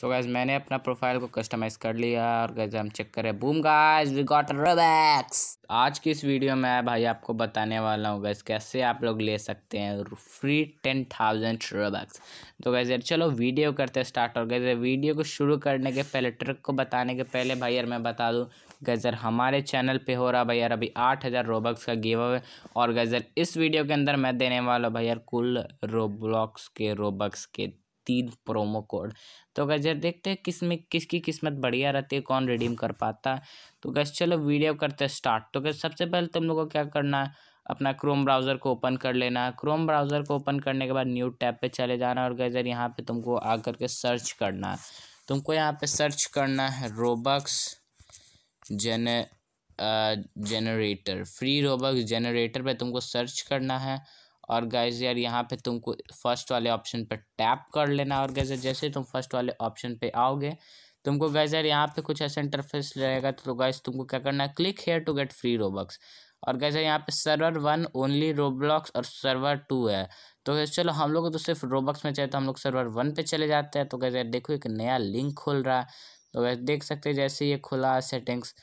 सो guys मैंने अपना profile को कस्टमाइज कर लिया और गैज हम चेक करें boom guys we got Robux आज की इस वीडियो में भाई आपको बताने वाला हूँ गैस कैसे आप लोग ले सकते हैं फ्री टेन थाउजेंड रोबैक्स तो गैस यार चलो वीडियो करते हैं स्टार्ट और गैस वीडियो को शुरू करने के पहले ट्रिक को बताने के पहले भाई यार मैं बता दूँ गज़र हमारे चैनल पे हो रहा भाई यार अभी आठ हज़ार रोबक्स का गिव अवे और गज़र इस वीडियो के अंदर मैं देने वाला भाई यार कुल रोब्लॉक्स के रोबक्स के तीन प्रोमो कोड तो गजर देखते हैं किस में किसकी किस्मत बढ़िया रहती है कौन रिडीम कर पाता है तो गैस चलो वीडियो करते हैं स्टार्ट तो गैस सबसे पहले तुम लोगों को क्या करना है अपना क्रोम ब्राउज़र को ओपन कर लेना है क्रोम ब्राउज़र को ओपन करने के बाद न्यू टैब पे चले जाना और गैजर यहाँ पे तुमको आ करके सर्च करना है तुमको यहाँ पे सर्च करना है रोबक्स जेने जनरेटर फ्री रोबक्स जनरेटर पे तुमको सर्च करना है और गैज़ यार यहाँ पे तुमको फर्स्ट वाले ऑप्शन पर टैप कर लेना और गैज़ जैसे तुम फर्स्ट वाले ऑप्शन पे आओगे तुमको गैज़ यार यहाँ पे कुछ ऐसा इंटरफेस रहेगा तो गैस तुमको क्या करना है click here to get free Robux और गैज़ यार यहाँ पे सर्वर वन ओनली रोबलॉक्स और सर्वर टू है तो गैस चलो हम लोग तो सिर्फ रोबक्स में चाहिए तो हम लोग सर्वर वन पे चले जाते हैं तो गैज़ यार देखो एक नया लिंक खुल रहा है तो गैस देख सकते हैं जैसे ये खुला सेटिंग्स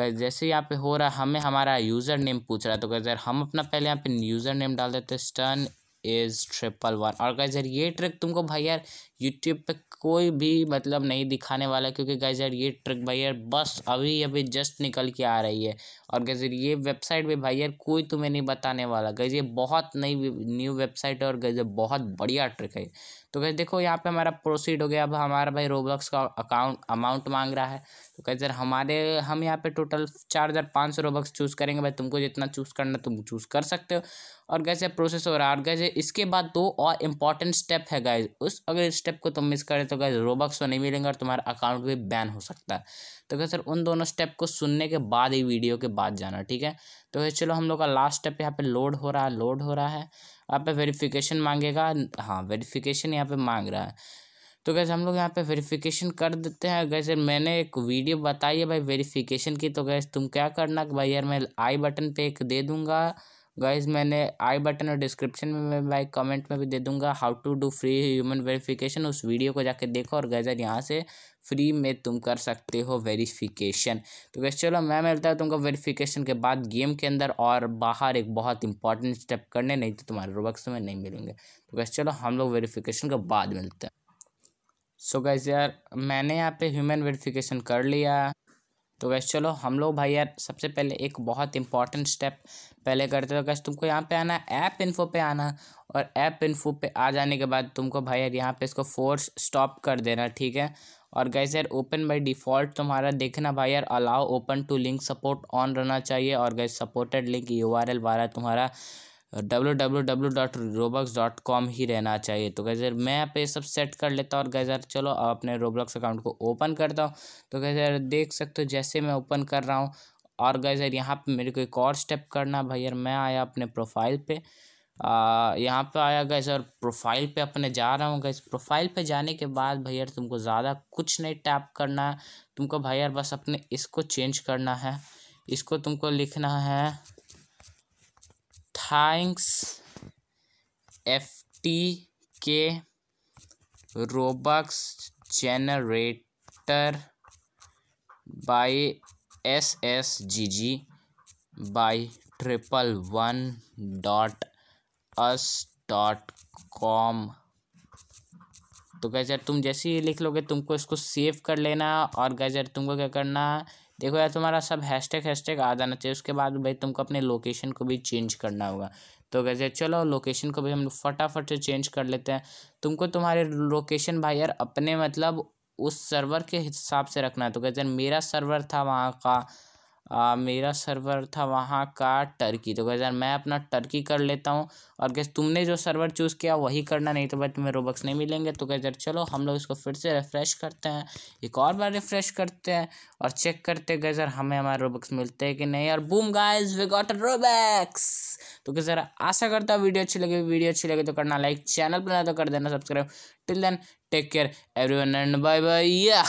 जैसे यहाँ पे हो रहा हमें हमारा यूज़र नेम पूछ रहा है तो गए हम अपना पहले यहाँ पे यूज़र नेम डाल देते हैं इज़ ट्रिपल वन और गए ये ट्रिक तुमको भाई यार यूट्यूब पे कोई भी मतलब नहीं दिखाने वाला क्योंकि गैज यार ये ट्रिक भाई यार बस अभी अभी जस्ट निकल के आ रही है और गैज ये वेबसाइट भी भाई यार कोई तुम्हें नहीं बताने वाला गैज ये बहुत नई न्यू वेबसाइट है और गैज बहुत बढ़िया ट्रिक है तो गैज देखो यहाँ पे हमारा प्रोसीड हो गया अब हमारा भाई रोबक्स का अकाउंट अमाउंट मांग रहा है तो गैज यार हमारे हम यहाँ पे टोटल चार हज़ार पाँच सौ रोबक्स चूज़ करेंगे भाई तुमको जितना चूज़ करना तुम चूज़ कर सकते हो और गैज यार प्रोसेस हो रहा है और गैज इसके बाद दो और इम्पॉर्टेंट स्टेप है गैज उस अगर स्टेप को तुम मिस करे तो गैस रोबक्स तो नहीं मिलेंगे और तुम्हारा अकाउंट भी बैन हो सकता है तो क्या सर उन दोनों स्टेप को सुनने के बाद ही वीडियो के बाद जाना ठीक है तो गैस चलो हम लोग का लास्ट स्टेप यहाँ पे लोड हो रहा है लोड हो रहा है यहाँ पे वेरिफिकेशन मांगेगा हाँ वेरिफिकेशन यहाँ पे मांग रहा है तो कैसे हम लोग यहाँ पे वेरिफिकेशन कर देते हैं कैसे मैंने एक वीडियो बताई है भाई वेरिफिकेशन की तो कैसे तुम क्या करना भाई यार मैं आई बटन पे एक दे दूंगा गाइज मैंने आई बटन और डिस्क्रिप्शन में मैं भाई कमेंट में भी दे दूंगा how to do free human verification उस वीडियो को जाके देखो और गैजर यहाँ से फ्री में तुम कर सकते हो वेरिफिकेशन तो गैस चलो मैं मिलता हूँ तुमको वेरिफिकेशन के बाद गेम के अंदर और बाहर एक बहुत इंपॉर्टेंट स्टेप करने नहीं तो तुम्हारे रोबक्स में नहीं मिलेंगे तो गैस चलो हम लोग वेरीफिकेशन के बाद मिलते हैं सो so गैस यार मैंने यहाँ पे ह्यूमन वेरीफिकेशन कर लिया तो गैस चलो हम लोग भाई यार सबसे पहले एक बहुत इंपॉर्टेंट स्टेप पहले करते हो तो गैस तुमको यहाँ पे आना ऐप इन्फो पे आना और ऐप इन्फो पे आ जाने के बाद तुमको भाई यार यहाँ पे इसको फोर्स स्टॉप कर देना ठीक है और गैस यार ओपन बाई डिफ़ॉल्ट तुम्हारा देखना भाई यार allow open to link support on रहना चाहिए और guys supported link U R L वाला तुम्हारा W W W dot Robux dot com ही रहना चाहिए तो गैजर मैं पे सब सेट कर लेता हूँ और गैजर चलो अपने रोबलॉक्स अकाउंट को ओपन करता हूँ तो गैजर देख सकते हो जैसे मैं ओपन कर रहा हूँ और गैजर यहाँ पे मेरे को एक और स्टेप करना भाई यार मैं आया अपने प्रोफाइल पे यहाँ पे आया गए सर प्रोफाइल पे अपने जा रहा हूँ गैस प्रोफाइल पे जाने के बाद भैया तुमको ज़्यादा कुछ नहीं टैप करना है तुमको भैया बस अपने इसको चेंज करना है इसको तुमको लिखना है thanks F T K Robux generator by S S G G by triple one dot us dot com तो गजर तुम जैसे ही लिख लोगे तुमको इसको सेव कर लेना और गजर तुमको क्या करना देखो यार तुम्हारा सब हैशटैग हैशटैग आ जाना चाहिए उसके बाद भाई तुमको अपने लोकेशन को भी चेंज करना होगा तो कैसे चलो लोकेशन को भी हम फटाफट से चेंज कर लेते हैं तुमको तुम्हारे लोकेशन भाई यार अपने मतलब उस सर्वर के हिसाब से रखना है तो कैसे मेरा सर्वर था वहाँ का आ, मेरा सर्वर था वहाँ का टर्की तो गैस यार मैं अपना टर्की कर लेता हूँ और गैस तुमने जो सर्वर चूज़ किया वही करना नहीं तो भाई तुम्हें रोबक्स नहीं मिलेंगे तो गैस यार चलो हम लोग इसको फिर से रिफ़्रेश करते हैं एक और बार रिफ़्रेश करते हैं और चेक करते हैं गैस यार हमें हमारे रोबक्स मिलते हैं कि नहीं और boom guys we got Robux तो गैस यार आशा करता हूँ वीडियो अच्छी लगी वीडियो अच्छी लगी तो करना लाइक चैनल पर ना तो कर देना subscribe till then take care everyone and bye bye या